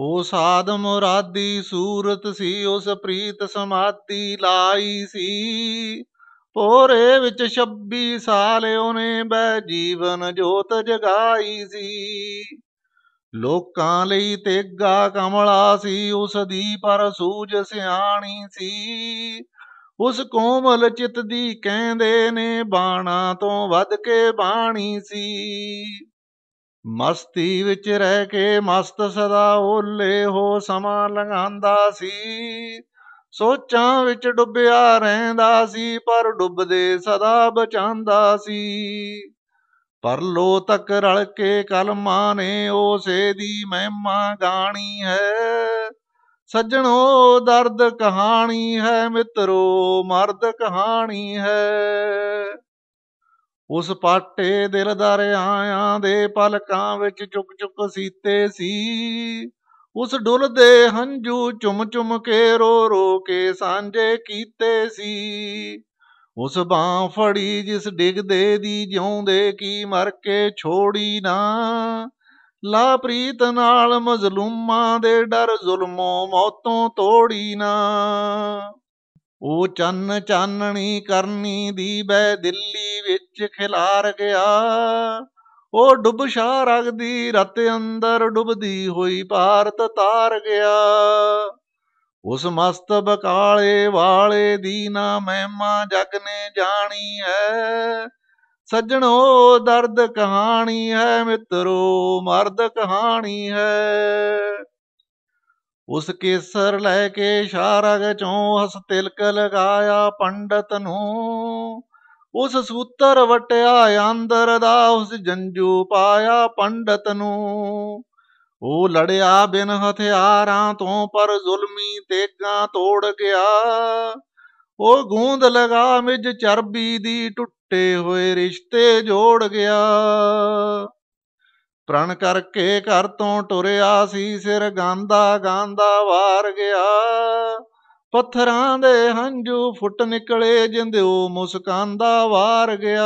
ਉਸ ਸਾਧ ਮੁਰਾਦੀ ਸੂਰਤ ਸੀ ਉਸ ਪ੍ਰੀਤ ਸਮਾਤੀ ਲਾਈ ਸੀ ਪੋਰੇ ਵਿੱਚ 26 ਸਾਲ ਉਹਨੇ ਬੈ ਜੀਵਨ ਜੋਤ ਜਗਾਈ ਸੀ ਲੋਕਾਂ ਲਈ ਤੇਗਾ ਕਮਲਾ ਸੀ ਉਸ ਦੀ ਪਰ ਸੂਜ ਸਿਆਣੀ ਸੀ ਉਸ ਕੋਮਲ ਚਿਤ ਦੀ ਕਹਿੰਦੇ ਨੇ ਬਾਣਾ ਤੋਂ ਵੱਧ ਕੇ ਬਾਣੀ ਸੀ ਮਸਤੀ ਵਿੱਚ ਰਹਿ ਕੇ ਮਸਤ ਸਦਾ ਓਲੇ ਹੋ ਸਮਾਂ ਲੰਘਾਂਦਾ ਸੀ ਸੋਚਾਂ ਵਿੱਚ ਡੁੱਬਿਆ ਰਹਿੰਦਾ ਸੀ ਪਰ ਡੁੱਬਦੇ ਸਦਾ ਬਚਾਂਦਾ ਸੀ ਪਰਲੋ ਤੱਕ ਰਲ ਕੇ ਕਲਮਾਂ ਨੇ ਉਸੇ ਦੀ ਮਹਿਮਾ ਗਾਣੀ ਹੈ ਸੱਜਣੋ ਦਰਦ ਕਹਾਣੀ ਹੈ ਮਿੱਤਰੋ ਮਰਦ ਕਹਾਣੀ ਹੈ ਉਸ ਪਾਟੇ ਦਿਲਦਾਰ ਆਇਆਂ ਦੇ ਪਲਕਾਂ ਵਿੱਚ ਚੁੱਕ ਚੁੱਕ ਸੀਤੇ ਸੀ ਉਸ ਡੁੱਲਦੇ ਹੰਝੂ ਚੁੰਮ ਚੁੰਮ ਕੇ ਰੋ ਰੋ ਕੇ ਸਾਂਝੇ ਕੀਤੇ ਸੀ ਉਸ ਬਾਹ ਫੜੀ ਜਿਸ ਦੇ ਦੀ ਜਿਉਂਦੇ ਕੀ ਮਰ ਕੇ ਛੋੜੀ ਨਾ ਲਾ ਪ੍ਰੀਤ ਨਾਲ ਮਜ਼ਲੂਮਾਂ ਦੇ ਡਰ ਜ਼ੁਲਮੋਂ ਮੌਤੋਂ ਤੋੜੀ ਨਾ ਉਹ ਚੰਨ ਚਾਨਣੀ ਕਰਨੀ ਦੀ ਬੈ ਦਿੱਲੀ ਵਿੱਚ ਖਿਲਾਰ ਗਿਆ ਉਹ ਡੁੱਬ ਸ਼ਾ ਰਗਦੀ ਰਤ ਅੰਦਰ ਡੁੱਬਦੀ ਹੋਈ ਭਾਰਤ ਤਾਰ ਗਿਆ ਉਸ ਮਸਤ ਬਕਾਲੇ ਵਾਲੇ ਦੀ ਨਾ ਮਹਿਮਾ ਜਗ ਨੇ ਜਾਣੀ ਹੈ ਸੱਜਣੋ ਦਰਦ ਕਹਾਣੀ ਹੈ ਮਿੱਤਰੋ ਮਰਦ ਕਹਾਣੀ ਹੈ ਉਸ ਕੇਸਰ ਲੈ ਕੇ ਸ਼ਾਰਗ ਚੋਂ ਹਸ ਤਿਲਕ ਲਗਾਇਆ ਪੰਡਤ ਨੂੰ ਉਸ ਸੂਤਰ ਵਟਿਆ ਅੰਦਰ ਦਾ ਉਸ ਜੰਜੂ ਪਾਇਆ ਪੰਡਤ ਨੂੰ ਉਹ ਲੜਿਆ ਬਿਨ ਹਥਿਆਰਾਂ ਤੋਂ ਪਰ ਜ਼ੁਲਮੀ ਤੇਗਾਂ ਤੋੜ ਗਿਆ ਉਹ ਗੂੰਦ ਲਗਾ ਮਿਜ ਚਰਬੀ ਦੀ ਟੁੱਟੇ ਹੋਏ ਰਿਸ਼ਤੇ ਜੋੜ ਗਿਆ ਪ੍ਰਣ ਕਰਕੇ ਘਰ ਤੋਂ ਟੁਰਿਆ ਸੀ ਸਿਰ ਗਾਂਦਾ ਗਾਂਦਾ ਵਾਰ ਗਿਆ ਪੱਥਰਾਂ ਦੇ ਹੰਝੂ ਫੁੱਟ ਨਿਕਲੇ ਜਿੰਦਿਓ ਮੁਸਕਾਂਦਾ ਵਾਰ ਗਿਆ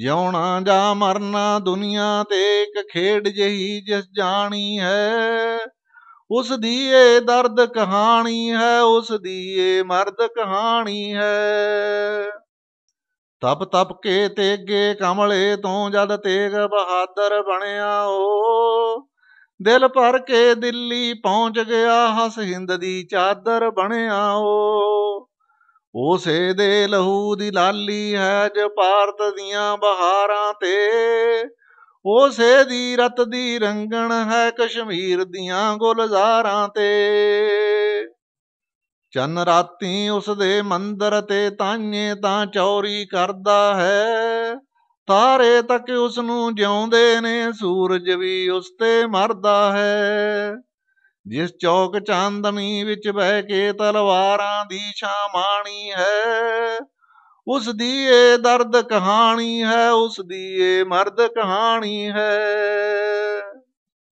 ਜਿਉਣਾ ਜਾਂ ਮਰਨਾ ਦੁਨੀਆ ਤੇ ਇੱਕ ਖੇਡ ਜਹੀ ਜਿਸ ਜਾਣੀ ਹੈ ਉਸ ਦੀ ਏ ਦਰਦ ਕਹਾਣੀ ਹੈ ਉਸ ਦੀ ਏ ਮਰਦ ਕਹਾਣੀ ਹੈ ਤਪ ਤਪ ਕੇ ਤੇਗੇ ਕਮਲੇ ਤੋਂ ਜਦ ਤੇਗ ਬਹਾਦਰ ਬਣਿਆ ਓ ਦਿਲ ਭਰ ਕੇ ਦਿੱਲੀ ਪਹੁੰਚ ਗਿਆ ਹਸ ਹਿੰਦ ਦੀ ਚਾਦਰ ਬਣਿਆ ਓ ਉਸੇ ਦੇ ਲਹੂ ਦੀ ਲਾਲੀ ਹੈ ਜ ਭਾਰਤ ਦੀਆਂ ਬਹਾਰਾਂ ਤੇ ਉਸੇ ਦੀ ਰਤ ਦੀ ਰੰਗਣ ਹੈ ਕਸ਼ਮੀਰ ਦੀਆਂ ਗੁਲਜ਼ਾਰਾਂ ਤੇ ਚੰਨ ਰਾਤੀ ਉਸ ਦੇ ਮੰਦਰ ਤੇ ਤਾਂਏ ਤਾਂ ਚੌਰੀ ਕਰਦਾ ਹੈ ਤਾਰੇ ਤੱਕ ਉਸ ਨੂੰ ਜਿਉਂਦੇ ਨੇ ਸੂਰਜ ਵੀ ਉਸ ਤੇ ਮਰਦਾ ਹੈ ਜਿਸ ਚੌਕ ਚਾਂਦਨੀ ਵਿੱਚ ਬਹਿ ਕੇ ਤਲਵਾਰਾਂ ਦੀ ਛਾਮਾਣੀ ਹੈ ਉਸ ਦੀ ਇਹ ਦਰਦ ਕਹਾਣੀ ਹੈ ਉਸ ਦੀ ਇਹ ਮਰਦ ਕਹਾਣੀ ਹੈ